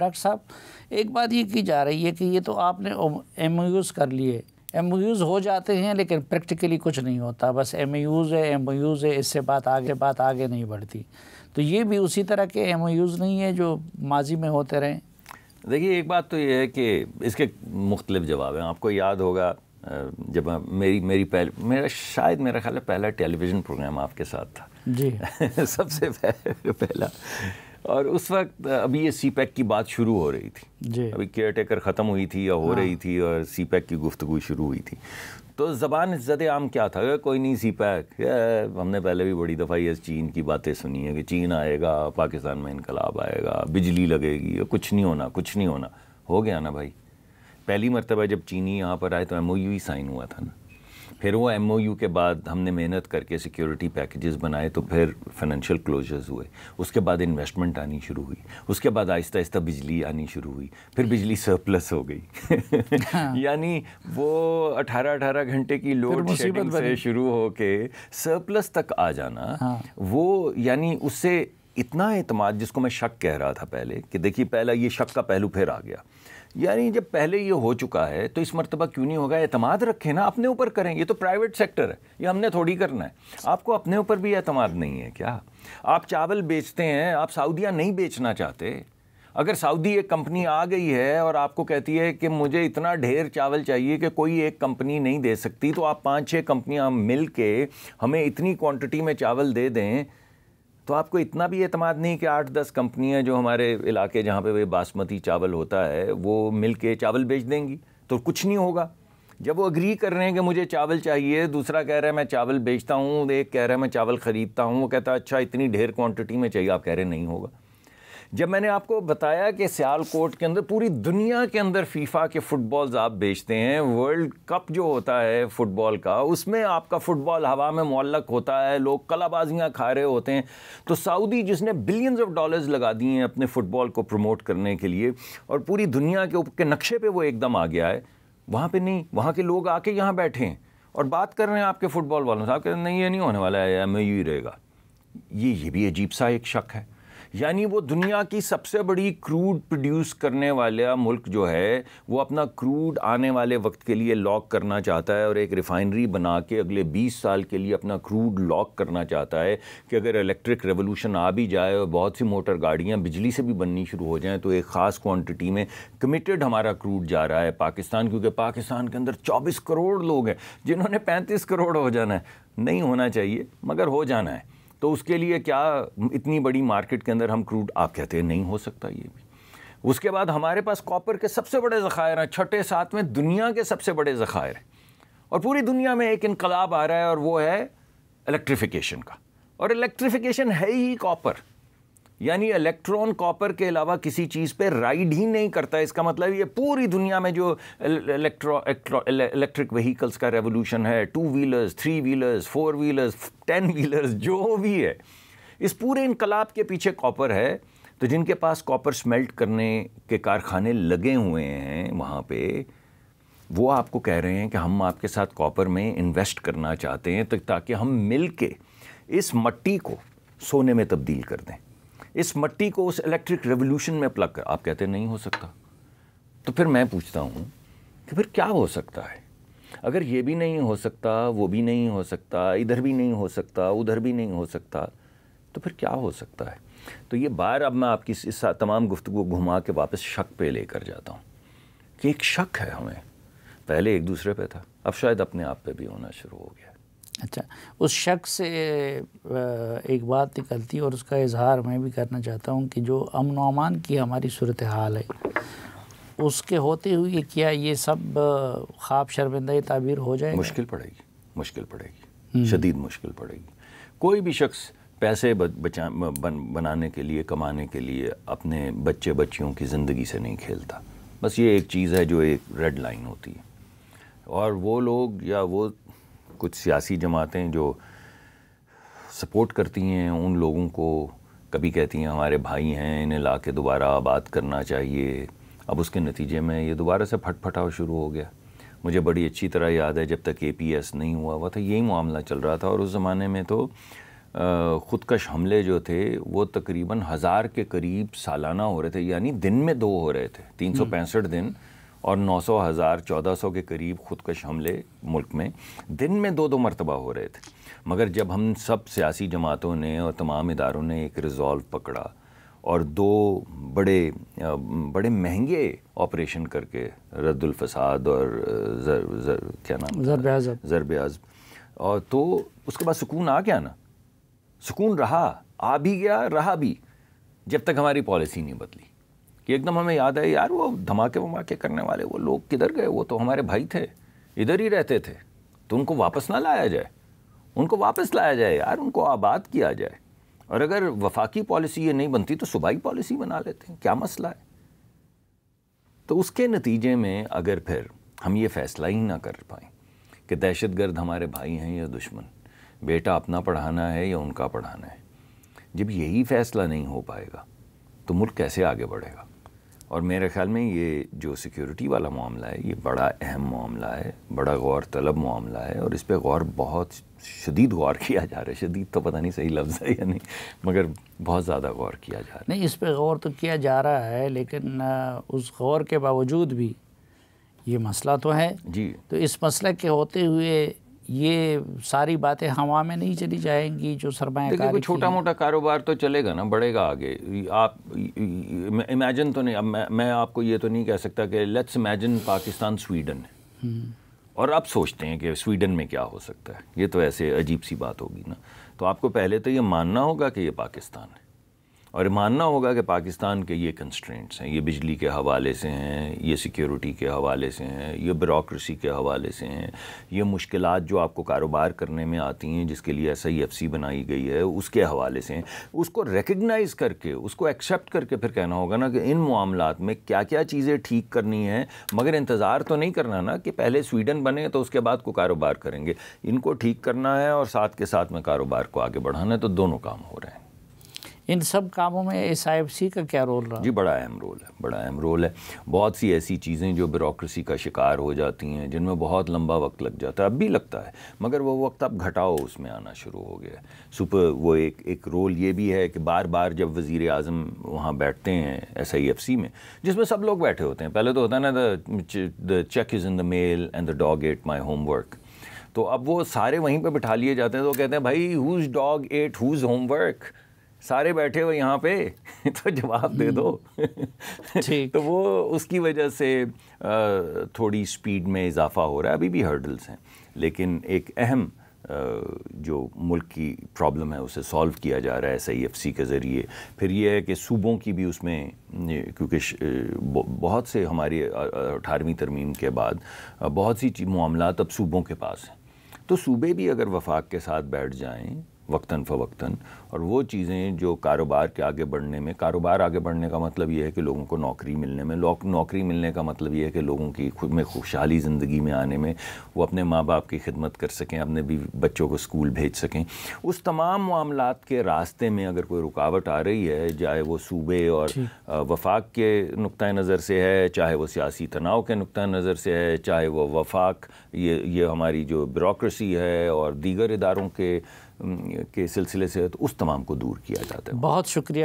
Doctor साहब एक बात ये की जा रही है कि ये तो आपने एम कर लिए एम हो जाते हैं लेकिन प्रैक्टिकली कुछ नहीं होता बस एम है एम है इससे बात आगे बात आगे नहीं बढ़ती तो ये भी उसी तरह के एम नहीं है जो माजी में होते रहें देखिए एक बात तो ये है कि इसके मुख्तलिफ जवाब हैं आपको याद होगा जब मेरी मेरी पहले मेरा शायद मेरा ख्याल है पहला टेलीविज़न प्रोग्राम आपके साथ था जी सबसे पहला और उस वक्त अभी ये सी पैक की बात शुरू हो रही थी जी अभी केयर टेकर ख़त्म हुई थी या हो हाँ। रही थी और सी पैक की गुफ्तु शुरू हुई थी तो ज़बान इज़्ज़त आम क्या था कोई नहीं सी पैक हमने पहले भी बड़ी दफ़ा ये चीन की बातें सुनी है कि चीन आएगा पाकिस्तान में इनकलाब आएगा बिजली लगेगी कुछ नहीं होना कुछ नहीं होना हो गया ना भाई पहली मरतबा जब चीनी यहाँ पर आए तो एम ही साइन हुआ था ना फिर वो एम के बाद हमने मेहनत करके सिक्योरिटी पैकेजेस बनाए तो फिर फाइनेंशियल क्लोजर्स हुए उसके बाद इन्वेस्टमेंट आनी शुरू हुई उसके बाद आहिस्ता आहिस्ता बिजली आनी शुरू हुई फिर बिजली सरप्लस हो गई हाँ। यानी वो 18-18 घंटे की लोड शेडिंग से शुरू के सरप्लस तक आ जाना हाँ। वो यानी उससे इतना अतमाद जिसको मैं शक कह रहा था पहले कि देखिए पहला ये शक का पहलू फिर आ गया यानी जब पहले ये हो चुका है तो इस मरतबा क्यों नहीं होगा एतमाद रखें ना अपने ऊपर करें ये तो प्राइवेट सेक्टर है ये हमने थोड़ी करना है आपको अपने ऊपर भी एतमाद नहीं है क्या आप चावल बेचते हैं आप सऊदिया नहीं बेचना चाहते अगर सऊदी एक कंपनी आ गई है और आपको कहती है कि मुझे इतना ढेर चावल चाहिए कि कोई एक कंपनी नहीं दे सकती तो आप पाँच छः कंपनियाँ मिल के हमें इतनी क्वांटिटी में चावल दे दें तो आपको इतना भी अतमाद नहीं कि आठ दस कंपनियां जो हमारे इलाके जहाँ पे वे बासमती चावल होता है वो मिल के चावल बेच देंगी तो कुछ नहीं होगा जब वो अग्री कर रहे हैं कि मुझे चावल चाहिए दूसरा कह रहा है मैं चावल बेचता हूँ एक कह रहा है मैं चावल ख़रीदता हूँ वो कहता है अच्छा इतनी ढेर क्वांटिटी में चाहिए आप कह रहे नहीं होगा जब मैंने आपको बताया कि सियालकोट के अंदर पूरी दुनिया के अंदर फीफा के फ़ुटबॉल्स आप बेचते हैं वर्ल्ड कप जो होता है फ़ुटबॉल का उसमें आपका फ़ुटबॉल हवा में मोलक होता है लोग कलाबाजियाँ खा रहे होते हैं तो सऊदी जिसने बिलियंस ऑफ डॉलर्स लगा दिए हैं अपने फ़ुटबॉल को प्रमोट करने के लिए और पूरी दुनिया के के नक्शे पर वो एकदम आ गया है वहाँ पर नहीं वहाँ के लोग आके यहाँ बैठे हैं और बात कर रहे हैं आपके फ़ुटबॉल वालों से आप कह रहे हैं नहीं ये नहीं होने वाला है एम यू ही रहेगा ये ये भी अजीब सा एक शक है यानी वो दुनिया की सबसे बड़ी क्रूड प्रोड्यूस करने वाला मुल्क जो है वो अपना क्रूड आने वाले वक्त के लिए लॉक करना चाहता है और एक रिफाइनरी बना के अगले 20 साल के लिए अपना क्रूड लॉक करना चाहता है कि अगर इलेक्ट्रिक रेवोल्यूशन आ भी जाए और बहुत सी मोटर गाड़ियाँ बिजली से भी बननी शुरू हो जाएँ तो एक ख़ास क्वान्टिटी में कमिटेड हमारा क्रूड जा रहा है पाकिस्तान क्योंकि पाकिस्तान के अंदर चौबीस करोड़ लोग हैं जिन्होंने पैंतीस करोड़ हो जाना है नहीं होना चाहिए मगर हो जाना है तो उसके लिए क्या इतनी बड़ी मार्केट के अंदर हम क्रूड आप कहते हैं नहीं हो सकता ये भी उसके बाद हमारे पास कॉपर के सबसे बड़े ज़ख़ायर हैं छठे सातवें दुनिया के सबसे बड़े ज़ख़ायर हैं और पूरी दुनिया में एक इनकलाब आ रहा है और वो है इलेक्ट्रिफिकेशन का और इलेक्ट्रिफिकेशन है ही कॉपर यानी इलेक्ट्रॉन कॉपर के अलावा किसी चीज़ पे राइड ही नहीं करता इसका मतलब ये पूरी दुनिया में जो इलेक्ट्रो इलेक्ट्रिक व्हीकल्स का रेवोल्यूशन है two wheelers three wheelers four wheelers ten wheelers जो भी है इस पूरे इनकलाब के पीछे कॉपर है तो जिनके पास कॉपर स्मेल्ट करने के कारखाने लगे हुए हैं वहाँ पे वो आपको कह रहे हैं कि हम आपके साथ कॉपर में इन्वेस्ट करना चाहते हैं तो ताकि हम मिल के इस मट्टी को सोने में तब्दील कर दें इस मट्टी को उस इलेक्ट्रिक रेवोल्यूशन में प्लग कर आप कहते नहीं हो सकता तो फिर मैं पूछता हूँ कि फिर क्या हो सकता है अगर ये भी नहीं हो सकता वो भी नहीं हो सकता इधर भी नहीं हो सकता उधर भी नहीं हो सकता तो फिर क्या हो सकता है तो ये बार अब मैं आपकी इस तमाम गुफ्तु को घुमा के वापस शक पे लेकर जाता हूँ कि एक शक है हमें पहले एक दूसरे पे था अब शायद अपने आप पे भी होना शुरू हो गया अच्छा उस शख्स से एक बात निकलती है और उसका इजहार मैं भी करना चाहता हूँ कि जो अमन अमान की हमारी सूरत हाल है उसके होते हुए क्या ये सब ख्वाब शर्मिंदा ताबीर हो जाए मुश्किल पड़ेगी मुश्किल पड़ेगी हम्म। शदीद मुश्किल पड़ेगी कोई भी शख्स पैसे बचा बन, बनाने के लिए कमाने के लिए अपने बच्चे बच्चियों की ज़िंदगी से नहीं खेलता बस ये एक चीज़ है जो एक रेड लाइन होती है और वो लोग या वो कुछ सियासी जमातें जो सपोर्ट करती हैं उन लोगों को कभी कहती हैं हमारे भाई हैं इन्हें ला के दोबारा आबाद करना चाहिए अब उसके नतीजे में ये दोबारा से फटफटाव शुरू हो गया मुझे बड़ी अच्छी तरह याद है जब तक ए पी एस नहीं हुआ हुआ था यही मामला चल रहा था और उस ज़माने में तो ख़ुदकश हमले जो थे वो तकरीबन हज़ार के करीब सालाना हो रहे थे यानी दिन में दो हो रहे थे तीन सौ हम्म। पैंसठ दिन और नौ सौ हज़ार चौदह सौ के करीब खुदकश हमले मुल्क में दिन में दो दो मरतबा हो रहे थे मगर जब हम सब सियासी जमातों ने और तमाम इदारों ने एक रिज़ोल्व पकड़ा और दो बड़े बड़े महंगे ऑपरेशन करके रद्दुलफसाद और जर, जर क्या नाम ज़रब अज़ब ज़रब अज़ब और तो उसके बाद सुकून आ गया ना सुकून रहा आ भी गया रहा भी जब तक हमारी पॉलिसी नहीं बदली कि एकदम हमें याद है यार वो धमाके वमाके करने वाले वो लोग किधर गए वो तो हमारे भाई थे इधर ही रहते थे तो उनको वापस ना लाया जाए उनको वापस लाया जाए यार उनको आबाद किया जाए और अगर वफाकी पॉलिसी ये नहीं बनती तो सूबाई पॉलिसी बना लेते हैं क्या मसला है तो उसके नतीजे में अगर फिर हम ये फैसला ही ना कर पाएँ कि दहशत गर्द हमारे भाई हैं या दुश्मन बेटा अपना पढ़ाना है या उनका पढ़ाना है जब यही फैसला नहीं हो पाएगा तो मुल्क कैसे आगे बढ़ेगा और मेरे ख्याल में ये जो सिक्योरिटी वाला मामला है ये बड़ा अहम मामला है बड़ा गौर तलब मामला है और इस पर गौर बहुत शदीद गौर किया जा रहा है शदीद तो पता नहीं सही लफ्ज़ है या नहीं मगर बहुत ज़्यादा गौर किया जा रहा है नहीं इस पर गौर तो किया जा रहा है लेकिन उस गौर के बावजूद भी ये मसला तो है जी तो इस मसले के होते हुए ये सारी बातें हवा में नहीं चली जाएंगी जो सरमाया छोटा मोटा कारोबार तो चलेगा ना बढ़ेगा आगे आप इमेजिन तो नहीं अब मैं, मैं आपको ये तो नहीं कह सकता कि let's imagine Pakistan Sweden hmm. और आप सोचते हैं कि स्वीडन में क्या हो सकता है ये तो ऐसे अजीब सी बात होगी ना तो आपको पहले तो ये मानना होगा कि ये पाकिस्तान है और मानना होगा कि पाकिस्तान के ये कंस्ट्रेंट्स हैं ये बिजली के हवाले से हैं ये सिक्योरिटी के हवाले से हैं ये ब्यूरोसी के हवाले से हैं ये मुश्किल जो आपको कारोबार करने में आती हैं जिसके लिए एस आई एफ सी बनाई गई है उसके हवाले से हैं उसको रिकगनाइज़ करके उसको एक्सेप्ट करके फिर कहना होगा ना कि इन मामला में क्या क्या चीज़ें ठीक करनी है मगर इंतज़ार तो नहीं करना ना कि पहले स्वीडन बने तो उसके बाद को कारोबार करेंगे इनको ठीक करना है और साथ के साथ में कारोबार को आगे बढ़ाना है तो दोनों काम हो रहे हैं इन सब कामों में एस आई एफ़ सी का क्या रोल रहा जी बड़ा अहम रोल है बड़ा अहम रोल है बहुत सी ऐसी चीज़ें जो ब्यूरोसी का शिकार हो जाती हैं जिनमें बहुत लंबा वक्त लग जाता है अब भी लगता है मगर वो वक्त अब घटाओ उसमें आना शुरू हो गया सुपर वो एक एक रोल ये भी है कि बार बार जब वज़ी अजम वहाँ बैठते हैं एस आई एफ सी में जिसमें सब लोग बैठे होते हैं पहले तो होता है ना the check is in the mail and the dog ate my homework तो अब वो सारे वहीं पर बिठा लिए जाते हैं तो कहते हैं भाई whose dog ate whose homework सारे बैठे हो यहाँ पे तो जवाब दे दो हम्म, तो वो उसकी वजह से थोड़ी स्पीड में इजाफा हो रहा है अभी भी हर्डल्स हैं लेकिन एक अहम जो मुल्क की प्रॉब्लम है उसे सॉल्व किया जा रहा है एस आई एफ सी के ज़रिए फिर ये है कि सूबों की भी उसमें क्योंकि बहुत से हमारी अठारहवीं तरमीम के बाद बहुत सी मामला अब सूबों के पास हैं तो सूबे भी अगर वफाक के साथ बैठ जाएँ वक्ता फवक्तन और वो चीज़ें जो कारोबार के आगे बढ़ने में कारोबार आगे बढ़ने का मतलब ये है कि लोगों को नौकरी मिलने में नौकरी मिलने का मतलब ये है कि लोगों की खुद में खुशहाली ज़िंदगी में आने में वो अपने माँ बाप की खिदमत कर सकें अपने भी बच्चों को स्कूल भेज सकें उस तमाम मामला के रास्ते में अगर कोई रुकावट आ रही है चाहे वो सूबे और वफाक के नुक़ नज़र से है चाहे वो सियासी तनाव के नुक़ नज़र से है चाहे वो वफाक ये ये हमारी जो ब्रोक्रेसी है और दीगर इदारों के के सिलसिले से तो उस तमाम को दूर किया जाता है बहुत शुक्रिया